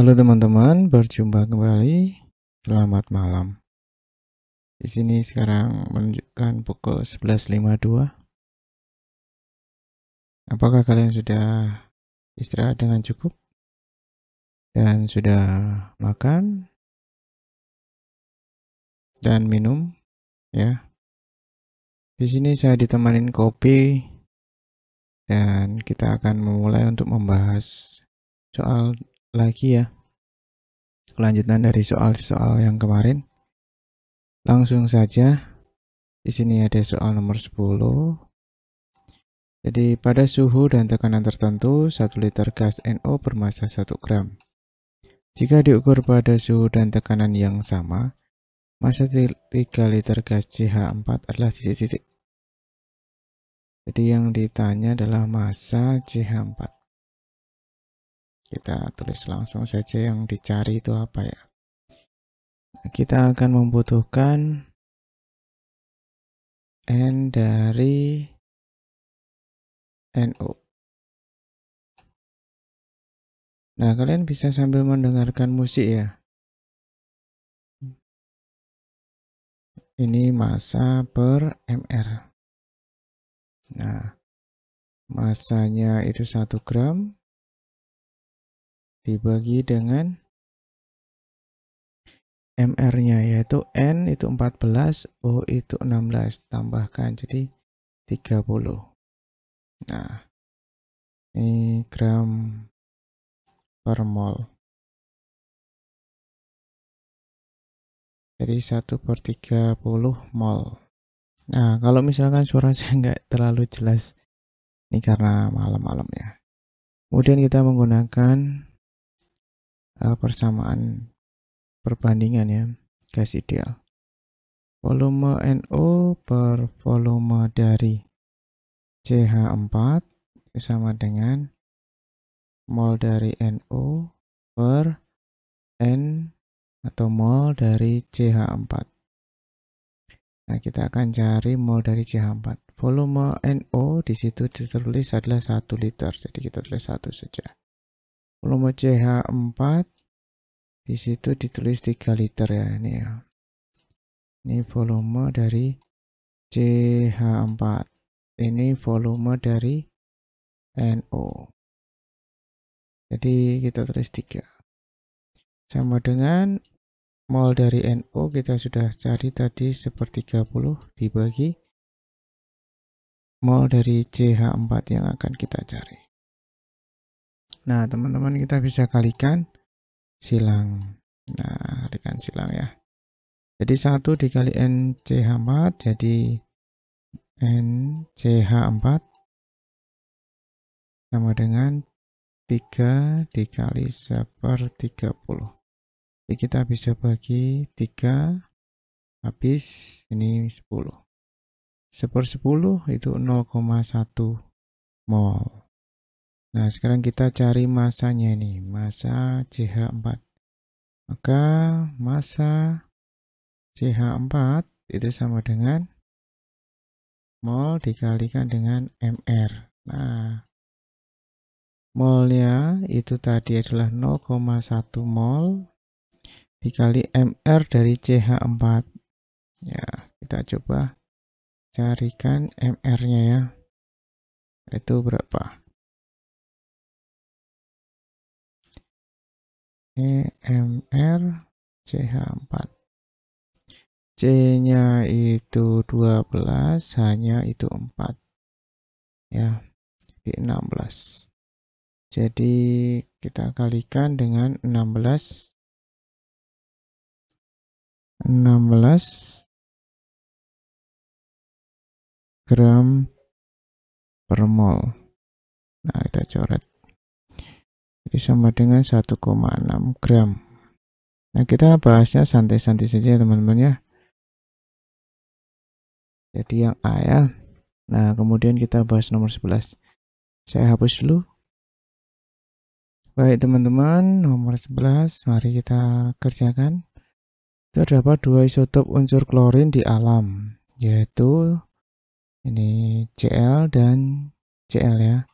Halo teman-teman, berjumpa kembali. Selamat malam. Di sini sekarang menunjukkan pukul 11.52. Apakah kalian sudah istirahat dengan cukup? Dan sudah makan? Dan minum? Ya. Di sini saya ditemanin kopi dan kita akan memulai untuk membahas soal lagi ya kelanjutan dari soal-soal yang kemarin langsung saja di sini ada soal nomor 10 jadi pada suhu dan tekanan tertentu 1 liter gas NO bermassa 1 gram jika diukur pada suhu dan tekanan yang sama massa 3 liter gas CH4 adalah titik-titik jadi yang ditanya adalah massa CH4 kita tulis langsung saja yang dicari itu apa ya kita akan membutuhkan n dari NU nah kalian bisa sambil mendengarkan musik ya ini masa per mr nah masanya itu 1 gram dibagi dengan MR-nya yaitu N itu 14, O itu 16, tambahkan jadi 30. Nah, ini gram per mol. Jadi 1 per 30 mol. Nah, kalau misalkan suara saya nggak terlalu jelas, ini karena malam-malam ya. Kemudian kita menggunakan persamaan perbandingan ya gas ideal volume NO per volume dari CH4 sama dengan mol dari NO per N atau mol dari CH4 nah kita akan cari mol dari CH4 volume NO disitu ditulis adalah 1 liter jadi kita tulis satu saja volume CH4 di situ ditulis 3 liter ya ini ya ini volume dari CH4 ini volume dari NO jadi kita tulis 3 sama dengan mol dari NO kita sudah cari tadi seperti 30 dibagi mol dari CH4 yang akan kita cari Nah, teman-teman kita bisa kalikan silang. Nah, kalikan silang ya. Jadi 1 dikali NCH4 jadi NCH4 sama dengan 3 dikali 1 30. Jadi kita bisa bagi 3 habis ini 10. 1 10 itu 0,1 mol. Nah, sekarang kita cari masanya ini, masa CH4. Maka masa CH4 itu sama dengan mol dikalikan dengan MR. Nah, molnya itu tadi adalah 0,1 mol dikali MR dari CH4. Ya, kita coba carikan MR-nya ya. Itu berapa? EMR CH4 C nya itu 12 hanya itu 4 ya di 16 jadi kita kalikan dengan 16 16 gram per mol. Nah, kita coret. Jadi sama dengan 1,6 gram. Nah, kita bahasnya santai-santai saja ya teman-teman ya. Jadi yang A ya. Nah, kemudian kita bahas nomor 11. Saya hapus dulu. Baik teman-teman, nomor 11, mari kita kerjakan. Terdapat dua isotop unsur klorin di alam, yaitu ini Cl dan Cl ya.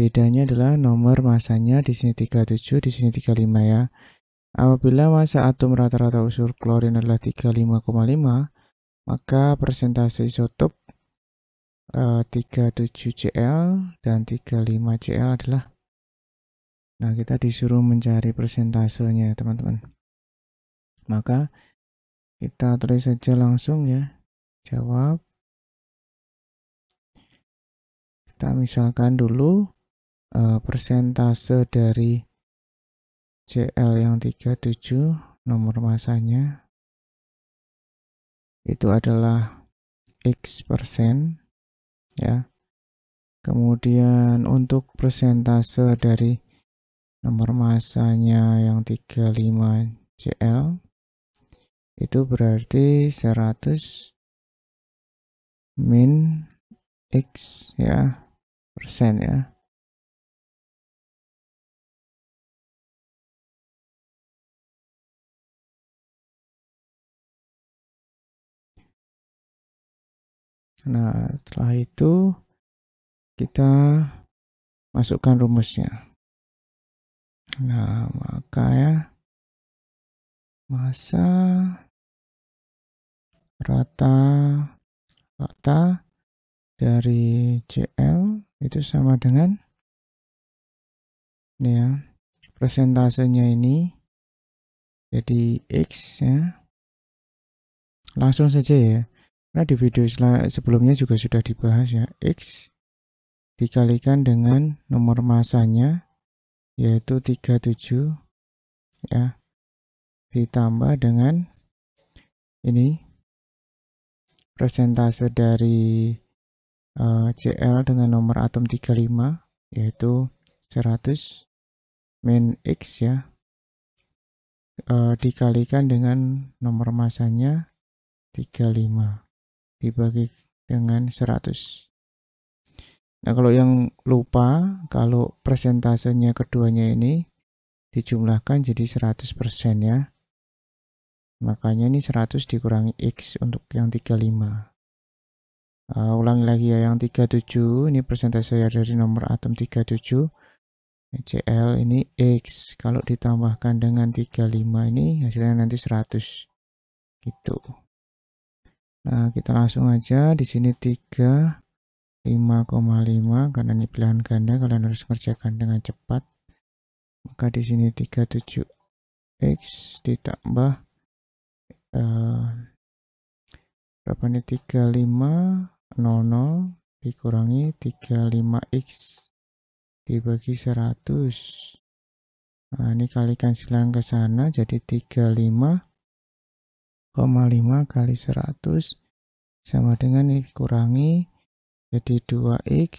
Bedanya adalah nomor masanya di sini 37, di sini 35 ya. Apabila masa atom rata-rata unsur klorin adalah 35,5, maka persentase isotop eh, uh, 37Cl dan 35Cl adalah Nah, kita disuruh mencari persentasenya, teman-teman. Maka kita tulis saja langsung ya. Jawab. Kita misalkan dulu Eh, persentase dari CL yang 37 nomor masanya itu adalah X persen ya kemudian untuk persentase dari nomor masanya yang 35 CL itu berarti 100 min X ya persen ya Nah, setelah itu kita masukkan rumusnya. Nah, maka ya masa rata rata dari CL itu sama dengan ini ya presentasenya ini jadi X ya langsung saja ya Nah, di video sebelumnya juga sudah dibahas ya, X dikalikan dengan nomor masanya yaitu 37 ya ditambah dengan ini persentase dari uh, eh, CL dengan nomor atom 35 yaitu 100 min X ya uh, dikalikan dengan nomor masanya 35 dibagi dengan 100. Nah, kalau yang lupa, kalau persentasenya keduanya ini dijumlahkan jadi 100% ya. Makanya ini 100 dikurangi X untuk yang 35. Uh, ah, ulangi lagi ya, yang 37, ini persentase ya dari nomor atom 37. CL ini X, kalau ditambahkan dengan 35 ini hasilnya nanti 100. Gitu. Nah, kita langsung aja di sini 3 5,5 karena ini pilihan ganda kalian harus kerjakan dengan cepat. Maka di sini 37 x ditambah eh, berapa nih 3500 dikurangi 35x dibagi 100. Nah, ini kalikan silang ke sana jadi 35 kali 100 sama dengan dikurangi jadi 2x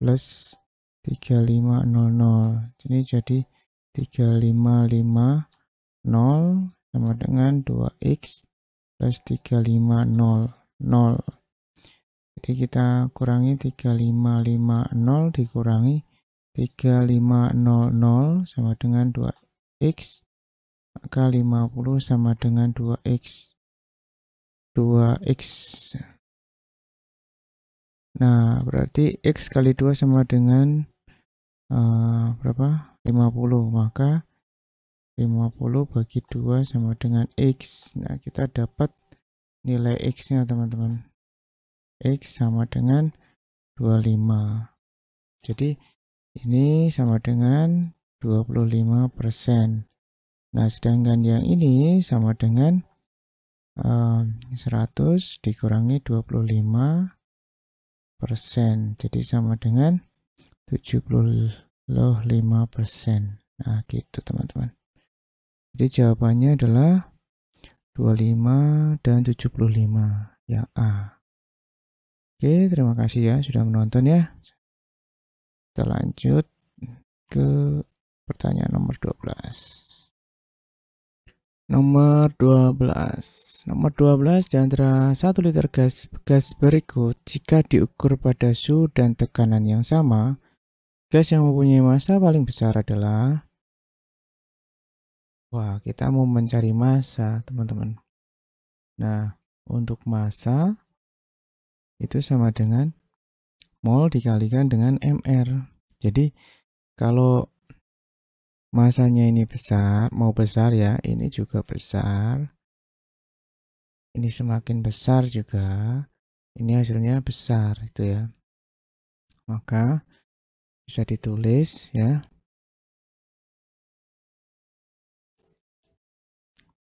plus 3500. Ini jadi 3550 sama dengan 2x plus 3500. Jadi kita kurangi 3550 dikurangi 3500 sama dengan 2x k 50 sama dengan 2X. 2X. Nah, berarti X kali 2 sama dengan uh, berapa? 50. Maka 50 bagi 2 sama dengan X. Nah, kita dapat nilai X-nya, teman-teman. X sama dengan 25. Jadi, ini sama dengan 25 persen. Nah, sedangkan yang ini sama dengan uh, eh, 100 dikurangi 25 persen. Jadi sama dengan 75 persen. Nah, gitu teman-teman. Jadi jawabannya adalah 25 dan 75 ya A. Oke, terima kasih ya sudah menonton ya. Kita lanjut ke pertanyaan nomor 12. Nomor 12. Nomor 12 di antara satu liter gas gas berikut jika diukur pada suhu dan tekanan yang sama, gas yang mempunyai massa paling besar adalah Wah, kita mau mencari massa, teman-teman. Nah, untuk massa itu sama dengan mol dikalikan dengan mr. Jadi, kalau masanya ini besar, mau besar ya, ini juga besar. Ini semakin besar juga, ini hasilnya besar itu ya. Maka bisa ditulis ya.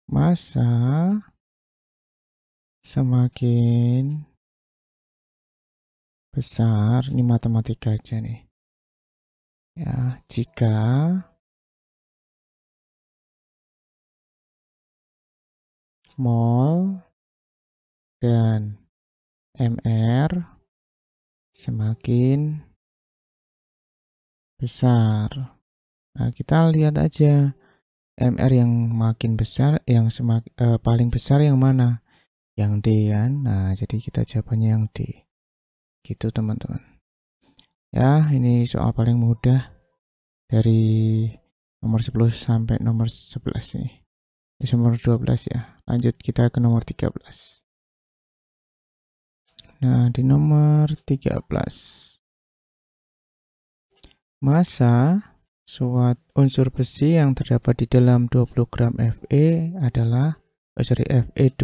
Masa semakin besar, ini matematika aja nih. Ya, jika mol dan MR semakin besar. Nah, kita lihat aja MR yang makin besar, yang semak, eh, paling besar yang mana? Yang D kan? Nah, jadi kita jawabannya yang D. Gitu teman-teman. Ya, ini soal paling mudah dari nomor 10 sampai nomor 11 nih. Di nomor 12 ya. Lanjut kita ke nomor 13. Nah, di nomor 13. Masa suat unsur besi yang terdapat di dalam 20 gram Fe adalah oh sorry Fe2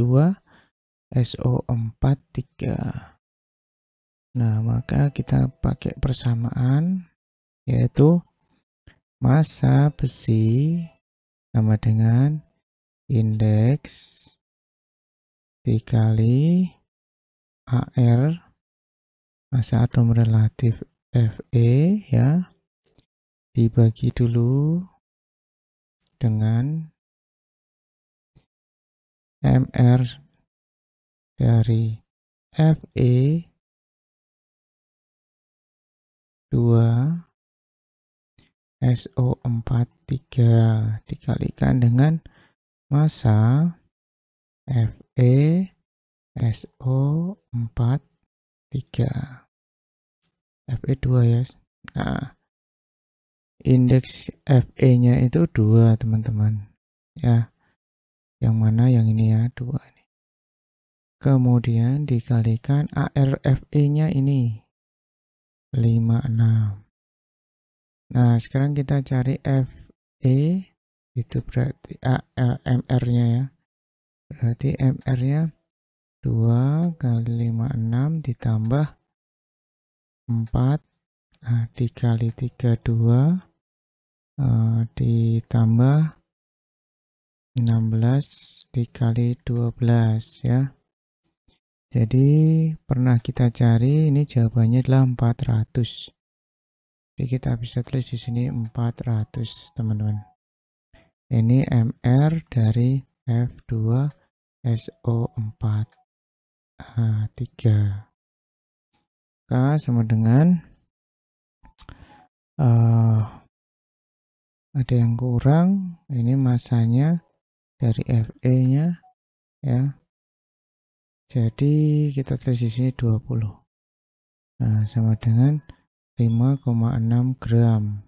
SO43. Nah, maka kita pakai persamaan yaitu massa besi sama dengan indeks dikali AR masa atom relatif FE ya dibagi dulu dengan MR dari FE 2 so 43 dikalikan dengan massa Fe SO43 Fe2 ya nah indeks Fe nya itu dua teman-teman ya yang mana yang ini ya dua ini kemudian dikalikan ARFE nya ini 56 nah sekarang kita cari Fe itu berarti A, A MR-nya ya berarti MR-nya 2 kali 56 ditambah 4 nah, dikali 32 uh, eh, ditambah 16 dikali 12 ya jadi pernah kita cari ini jawabannya adalah 400 jadi kita bisa tulis di sini 400 teman-teman ini MR dari F2 SO4 H3. K sama dengan uh, ada yang kurang, ini masanya dari FE-nya ya. Jadi kita tulis di sini 20. Nah, sama dengan 5,6 gram.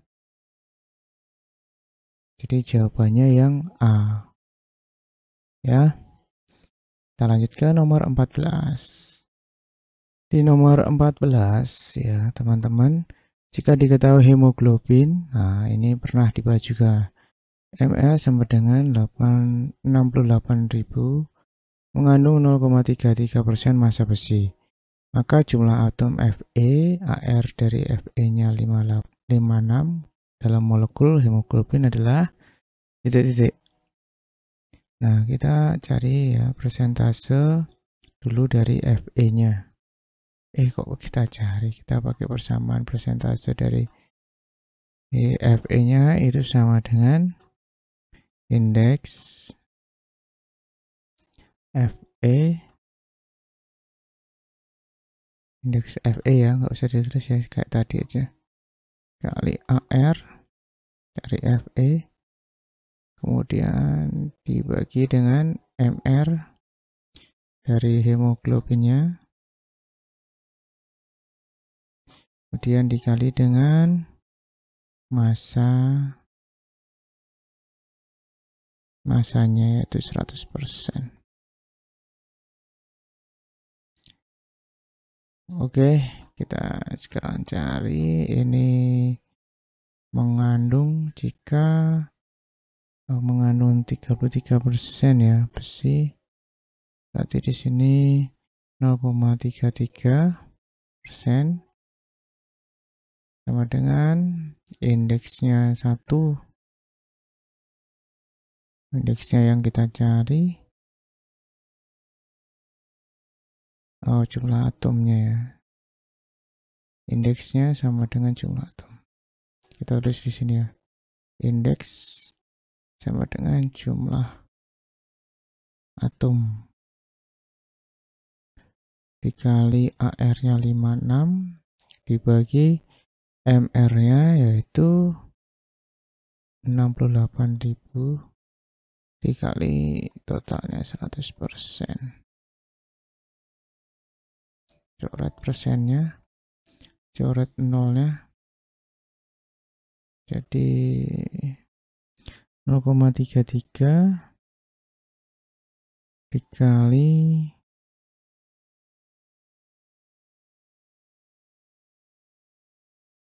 Jadi jawabannya yang A. Ya. Kita lanjut ke nomor 14. Di nomor 14 ya, teman-teman, jika diketahui hemoglobin, nah ini pernah dibahas juga. ML sama dengan 68.000 mengandung 0,33% massa besi. Maka jumlah atom Fe, AR dari Fe-nya 56 dalam molekul hemoglobin adalah titik-titik. Nah, kita cari ya persentase dulu dari FE-nya. Eh, kok kita cari? Kita pakai persamaan persentase dari FE-nya itu sama dengan indeks FE indeks FE ya, nggak usah ditulis ya, kayak tadi aja kali AR dari FE kemudian dibagi dengan MR dari hemoglobinnya kemudian dikali dengan massa masanya yaitu 100% Oke, kita sekarang cari ini mengandung jika oh, mengandung 33% ya besi berarti di sini 0,33 persen sama dengan indeksnya satu indeksnya yang kita cari oh jumlah atomnya ya Indeksnya sama dengan jumlah atom. Kita tulis di sini ya. Indeks sama dengan jumlah atom. Dikali AR-nya 56 dibagi MR-nya yaitu 68.000 dikali totalnya 100%. Coret persennya coret nolnya jadi 0,33 dikali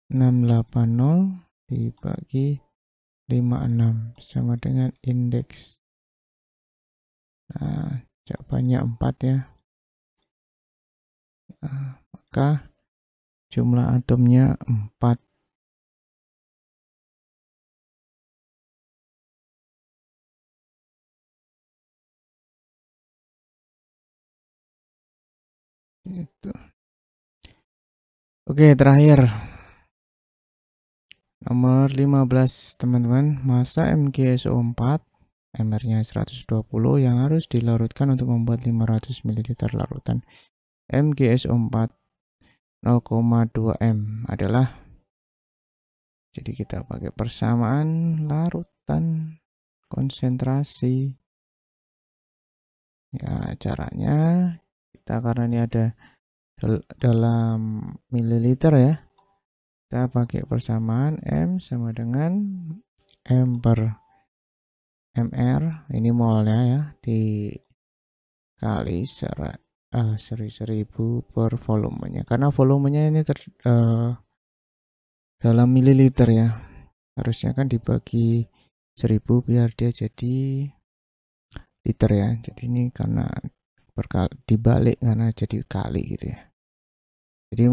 enam delapan nol dibagi lima enam sama dengan indeks nah jawabannya empat ya nah, maka Jumlah atomnya 4. Itu. Oke, terakhir. Nomor 15, teman-teman. Masa MgSO4, MR-nya 120, yang harus dilarutkan untuk membuat 500 ml larutan. MgSO4 0,2 M adalah jadi kita pakai persamaan larutan konsentrasi ya caranya kita karena ini ada dalam mililiter ya kita pakai persamaan M sama dengan M per MR ini molnya ya dikali serat uh, seri seribu per volumenya karena volumenya ini ter, uh, dalam mililiter ya harusnya kan dibagi seribu biar dia jadi liter ya jadi ini karena berkali dibalik karena jadi kali gitu ya jadi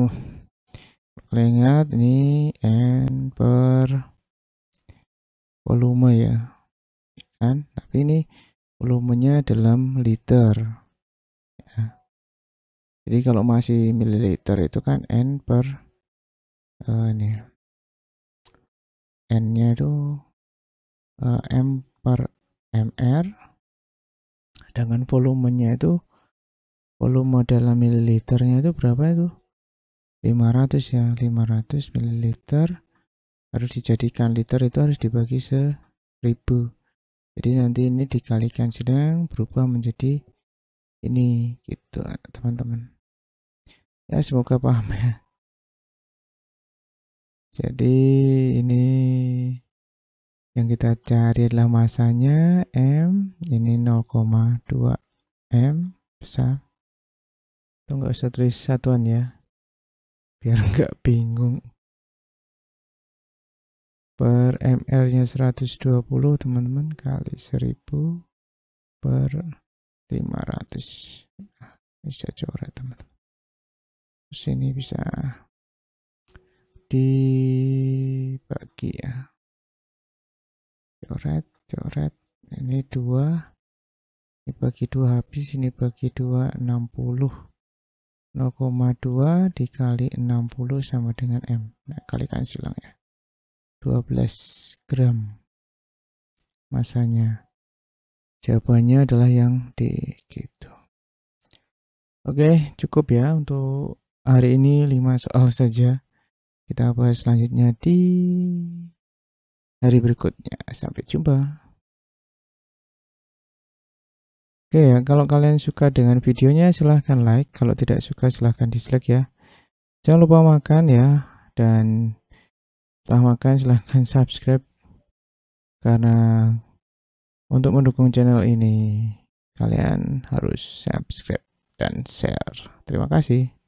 lihat ini n per volume ya kan tapi ini volumenya dalam liter jadi kalau masih mililiter itu kan N per uh, ini. N-nya itu uh, M per MR. dengan volumenya itu volume dalam mililiternya itu berapa itu? 500 ya, 500 mililiter harus dijadikan liter itu harus dibagi 1000. Jadi nanti ini dikalikan sedang berubah menjadi ini gitu teman-teman ya semoga paham ya jadi ini yang kita cari adalah masanya M ini 0,2 M besar itu nggak usah tulis satuan ya biar enggak bingung per ml nya 120 teman-teman kali 1000 per 500 bisa nah, coret teman terus ini bisa dibagi ya coret coret ini dua ini bagi dua habis ini bagi dua 60 0,2 dikali 60 sama dengan M. Nah, kalikan silang ya. 12 gram masanya jawabannya adalah yang D gitu. Oke, cukup ya untuk hari ini 5 soal saja. Kita bahas selanjutnya di hari berikutnya. Sampai jumpa. Oke ya, kalau kalian suka dengan videonya silahkan like. Kalau tidak suka silahkan dislike ya. Jangan lupa makan ya. Dan setelah makan silahkan subscribe. Karena untuk mendukung channel ini, kalian harus subscribe dan share. Terima kasih.